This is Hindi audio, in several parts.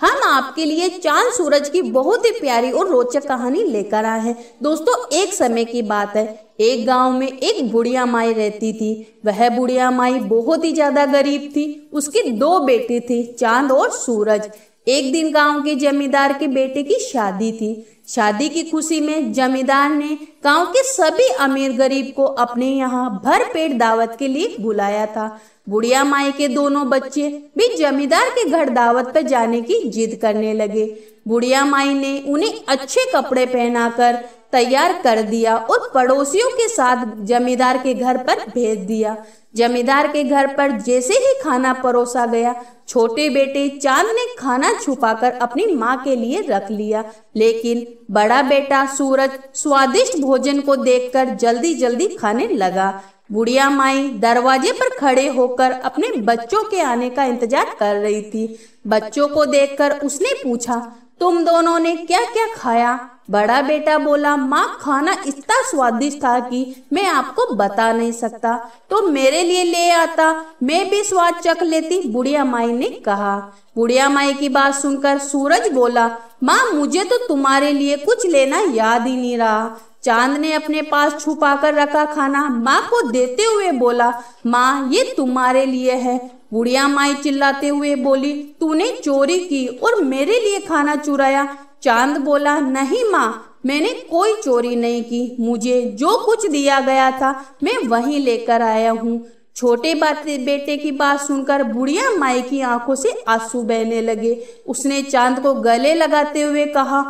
हम आपके लिए चांद सूरज की बहुत ही प्यारी और रोचक कहानी लेकर आए हैं दोस्तों एक समय की बात है एक गांव में एक बुढ़िया माई रहती थी वह बुढ़िया माई बहुत ही ज्यादा गरीब थी उसकी दो बेटी थी चांद और सूरज एक दिन गांव के जमींदार के बेटे की शादी थी शादी की खुशी में जमींदार ने गांव के सभी अमीर गरीब को अपने यहाँ भर पेट दावत के लिए बुलाया था बुढ़िया माई के दोनों बच्चे भी जमींदार के घर दावत पर जाने की जिद करने लगे बुढ़िया माई ने उन्हें अच्छे कपड़े पहनाकर तैयार कर दिया और पड़ोसियों के साथ जमींदार के घर पर भेज दिया जमींदार के घर पर जैसे ही खाना परोसा गया छोटे बेटे चांद ने खाना छुपाकर अपनी माँ के लिए रख लिया लेकिन बड़ा बेटा सूरज स्वादिष्ट भोजन को देखकर जल्दी जल्दी खाने लगा बुढ़िया माई दरवाजे पर खड़े होकर अपने बच्चों के आने का इंतजार कर रही थी बच्चों को देखकर उसने पूछा तुम दोनों ने क्या क्या खाया बड़ा बेटा बोला माँ खाना इतना स्वादिष्ट था कि मैं आपको बता नहीं सकता तो मेरे लिए ले आता मैं भी स्वाद चख लेती बुढ़िया माई ने कहा बुढ़िया माई की बात सुनकर सूरज बोला माँ मुझे तो तुम्हारे लिए कुछ लेना याद ही नहीं रहा चांद ने अपने पास छुपा कर रखा खाना माँ को देते हुए बोला माँ ये तुम्हारे लिए है बुढ़िया माई चिल्लाते हुए बोली तूने चोरी की और मेरे लिए खाना चुराया चांद बोला नहीं माँ मैंने कोई चोरी नहीं की मुझे जो कुछ दिया गया था मैं वही लेकर आया हूँ छोटे बाते बेटे की बात सुनकर बुढ़िया माई की आंखों से आंसू बहने लगे उसने चांद को गले लगाते हुए कहा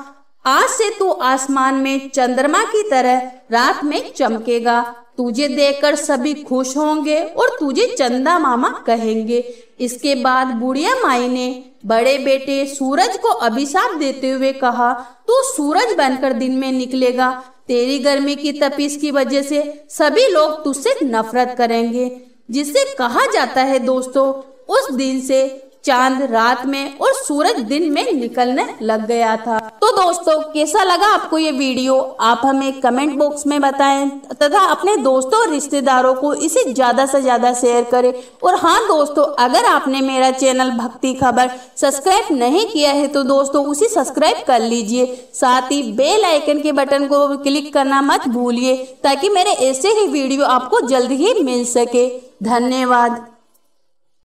आज से तू आसमान में चंद्रमा की तरह रात में चमकेगा तुझे देखकर सभी खुश होंगे और तुझे चंदा मामा कहेंगे इसके बाद बुढ़िया माई ने बड़े बेटे सूरज को अभिशाप देते हुए कहा तू सूरज बनकर दिन में निकलेगा तेरी गर्मी की तपीस की वजह से सभी लोग तुझसे नफरत करेंगे जिसे कहा जाता है दोस्तों उस दिन से चांद रात में और सूरज दिन में निकलने लग गया था तो दोस्तों कैसा लगा आपको ये वीडियो आप हमें कमेंट बॉक्स में बताएं तथा अपने दोस्तों और रिश्तेदारों को इसे ज्यादा से ज्यादा शेयर करें और हाँ दोस्तों अगर आपने मेरा चैनल भक्ति खबर सब्सक्राइब नहीं किया है तो दोस्तों उसे सब्सक्राइब कर लीजिए साथ ही बेल आइकन के बटन को क्लिक करना मत भूलिए ताकि मेरे ऐसे ही वीडियो आपको जल्द ही मिल सके धन्यवाद